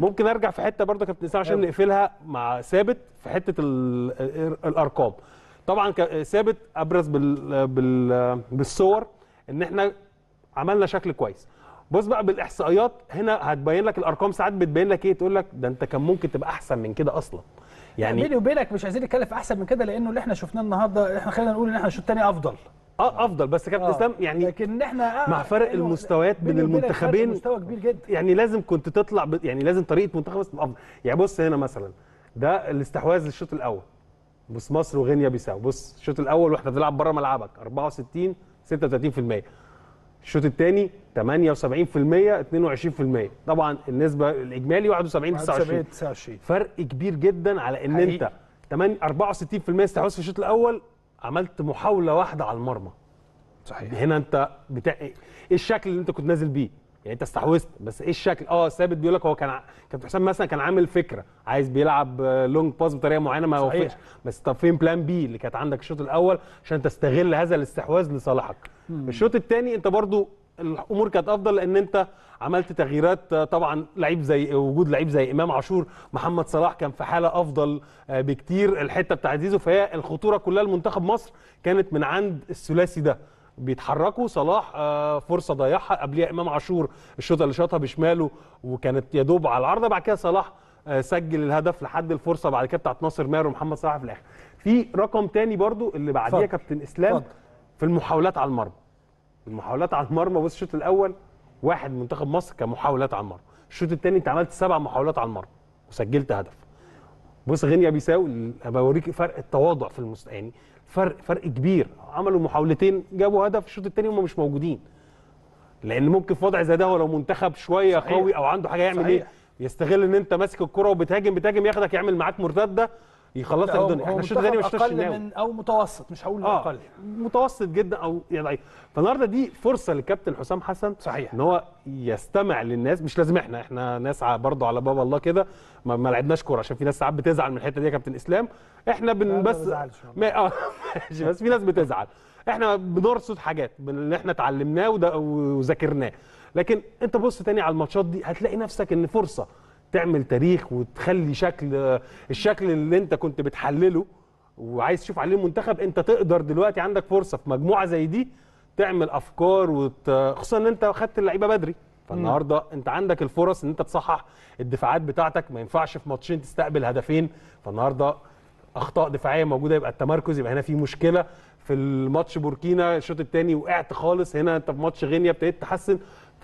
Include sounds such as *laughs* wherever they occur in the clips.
ممكن ارجع في حته برضه كابتن اسامه عشان نقفلها مع ثابت في حته الارقام طبعا ثابت ابرز بالصور ان احنا عملنا شكل كويس بص بقى بالاحصائيات هنا هتبين لك الارقام ساعات بتبين لك ايه تقول لك ده انت كان ممكن تبقى احسن من كده اصلا يعني بيني وبينك مش عايزين نتكلم في احسن من كده لانه اللي احنا شفناه النهارده احنا خلينا نقول ان احنا الشوط الثاني افضل اه افضل بس كابتن آه. اسلام آه. يعني لكن احنا آه مع فرق يعني المستويات بين المنتخبين مستوى كبير جدا يعني لازم كنت تطلع ب... يعني لازم طريقه منتخب مصر افضل يعني بص هنا مثلا ده الاستحواذ للشوط الاول بص مصر وغينيا بيساو بص الشوط الاول واحنا بنلعب بره ملعبك 64 36% الشوط الثاني 78% 22% طبعا النسبه الاجمالي 71 29 فرق كبير جدا على ان حقيقي. انت 8 64% استحواذ في الشوط الاول عملت محاوله واحده على المرمى صحيح يعني هنا انت بتاع ايه الشكل اللي انت كنت نازل بيه يعني انت استحوذت بس ايه الشكل اه ثابت بيقول لك هو كان كابتن حسام مثلا كان عامل فكره عايز بيلعب لونج باس بطريقه معينه ما وقفش بس طب فين بلان بي اللي كانت عندك الشوط الاول عشان تستغل هذا الاستحواذ لصالحك الشوط الثاني انت برضو الامور كانت افضل لان انت عملت تغييرات طبعا لعيب زي وجود لعيب زي امام عاشور محمد صلاح كان في حاله افضل آه، بكتير الحته بتاعت زيزو فهي الخطوره كلها لمنتخب مصر كانت من عند الثلاثي ده بيتحركوا صلاح آه، فرصه ضيعها قبليها امام عاشور الشوطه اللي شاطها بشماله وكانت يا دوب على العارضه بعد كده صلاح آه، سجل الهدف لحد الفرصه بعد كده بتاعت ناصر ماهر ومحمد صلاح في الاخر في رقم تاني برضو اللي بعديها كابتن اسلام فضل. في المحاولات على المرمى المحاولات على المرمى بص الشوط الاول واحد منتخب مصر كمحاولات على المرمى الشوط الثاني انت عملت سبع محاولات على المرمى وسجلت هدف بص غينيا بيساو بوريك فرق التواضع في المست يعني فرق فرق كبير عملوا محاولتين جابوا هدف الشوط الثاني هم مش موجودين لان ممكن في وضع زي ده هو لو منتخب شويه صحيح. قوي او عنده حاجه يعمل إيه؟ صحيح. ايه يستغل ان انت ماسك الكره وبتهاجم بتهاجم ياخدك يعمل معاك مرتده يخلص لك الدنيا احنا شوط الثاني مش شفناش اقل من او متوسط مش هقول آه اقل متوسط جدا او يا يعني ضعيف فالنهارده دي فرصه للكابتن حسام حسن صحيح ان هو يستمع للناس مش لازم احنا احنا ناس برضه على باب الله كده ما, ما لعبناش كوره عشان في ناس ساعات بتزعل من الحته دي يا كابتن اسلام احنا بن بس ما اه *laughs* بس في ناس بتزعل احنا بنرصد حاجات اللي احنا اتعلمناه وذاكرناه لكن انت بص تاني على الماتشات دي هتلاقي نفسك ان فرصه تعمل تاريخ وتخلي شكل الشكل اللي انت كنت بتحلله وعايز تشوف عليه المنتخب انت تقدر دلوقتي عندك فرصه في مجموعه زي دي تعمل افكار وت... خصوصا ان انت خدت اللعيبه بدري فالنهارده انت عندك الفرص ان انت تصحح الدفاعات بتاعتك ما ينفعش في ماتشين تستقبل هدفين فالنهارده اخطاء دفاعيه موجوده يبقى التمركز يبقى هنا في مشكله في الماتش بوركينا الشوط الثاني وقعت خالص هنا انت في ماتش غينيا ابتديت تحسن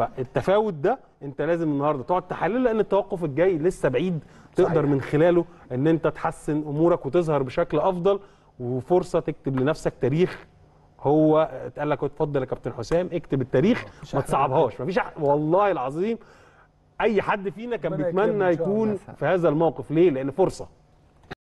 فالتفاوت ده انت لازم النهارده تقعد تحلله لان التوقف الجاي لسه بعيد تقدر صحيح. من خلاله ان انت تحسن امورك وتظهر بشكل افضل وفرصه تكتب لنفسك تاريخ هو اتقال لك اتفضل يا كابتن حسام اكتب التاريخ ما تصعبهاش مفيش والله العظيم اي حد فينا كان بيتمنى يكون في هذا الموقف ليه لان فرصه